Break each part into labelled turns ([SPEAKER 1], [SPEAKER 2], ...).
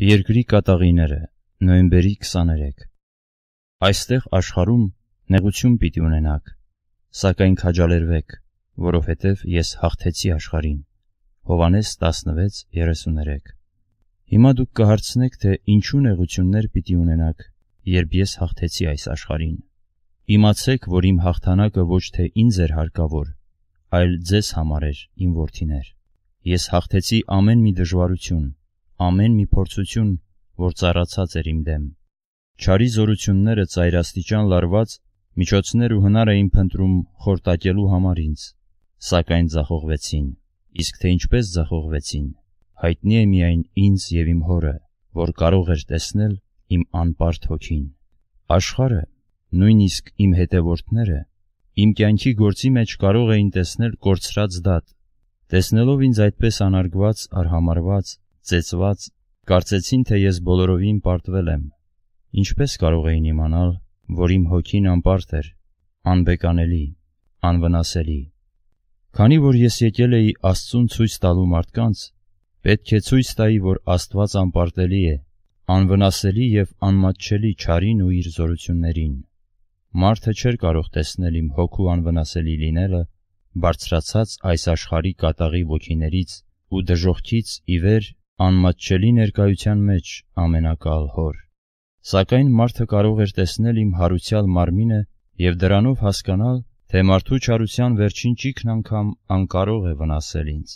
[SPEAKER 1] Երկրի կատաղիները, նոյեմբերի 23։ Այստեղ աշխարում նեղություն պիտի ունենաք, սակայն քաջալերվեք, որովհետև ես հաղթեցի աշխարին։ Հովանես 16:33։ Հիմա դուք կհարցնեք, թե ինչու նեղություններ պիտի ունենաք, երբ ես հաղթեցի այս աշխարին։ Իմացեք, որ իմ հաղթանակը ոչ թե ինձ էր հարկավոր, այլ ձեզ համար էր, իմ worth-իներ։ Ես հաղթեցի ամեն մի դժվարություն, ամեն մի փորձություն, որ ծառացած էր իմ դեմ։ Չարի զորությունները ծայրաստիճան լարված միջոցներ ու հնար էին փնտրում խորտակելու համար ինձ, սակայն ձախողվեցին։ Իսկ թե ինչպես ձախողվեցին, հայտնի է միայն ինձ եւ իմ հորը, որ կարող էր տեսնել իմ անպարտ հոգին։ Աշխարը, նույնիսկ իմ հետևորդները, իմ կյանքի գործի մեջ կարող էին տեսնել կորցրած դատ։ Տեսնելով ինձ այդպես անարգված, արհամարված, ծեծված, կարծեցին, թե ես բոլորովին պարտվել եմ։ Ինչպես կարող էին իմանալ, որ իմ հոգին անպարտ էր, անբեկանելի, անվնասելի։ Քանի որ ես եկել էի Աստծուն ցույց տալու մարդկանց, պետք է ցույց տայի, որ Աստված անպարտելի է, անվնասելի եւ անմատչելի ճարին ու իր զորություններին։ Մարդը չէր կարող տեսնել իմ հոգու անվնասելի լինելը բարձրացած այս աշխարհի կատաղի ոգիներից ու դժողքից ի վեր անմատչելի ներկայության մեջ ամենակալհոր։ Սակայն մարդը կարող էր տեսնել իմ հարուցյալ մարմինը և դրանով հասկանալ, թե մարդու չարության վերջին ճիգն անգամ անկարող է վնասել ինձ։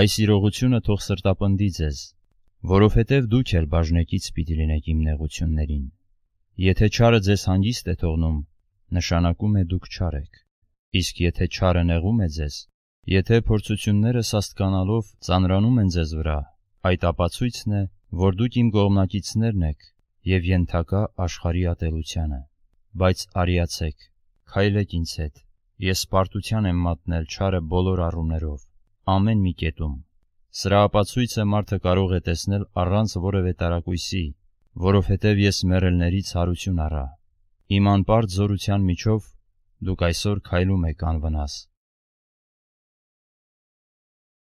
[SPEAKER 1] Այս իրողությունը թող սրտապնդի ձեզ, որովհետև դուք էլ բաժնեկից պիտի լինեք իմ նեղություններին։ Եթե չարը ձեզ հանգիստ է թողնում, նշանակում է դուք չար եք։ Իսկ եթե չարը նեղում է ձեզ, եթե փորձությունները սաստկանալով ծանրանում են ձեզ վրա, Այդ ապացույցն է, որ դուք իմ գողմնակիցներն եք և ենթակա աշխարհի ատելությանը։ Բայց արիացեք, քայլեք ինձ հետ։ Ես պարտության եմ մատնել չարը բոլոր առումներով, ամեն մի կետում։ Սրա ապացույցը մարդը կարող է տեսնել առանց որևէ տարակույսի, որովհետև ես մեռելներից հարություն առա։ Իմ անպարտ զորության միջով դուք այսօր քայլում եք անվնաս։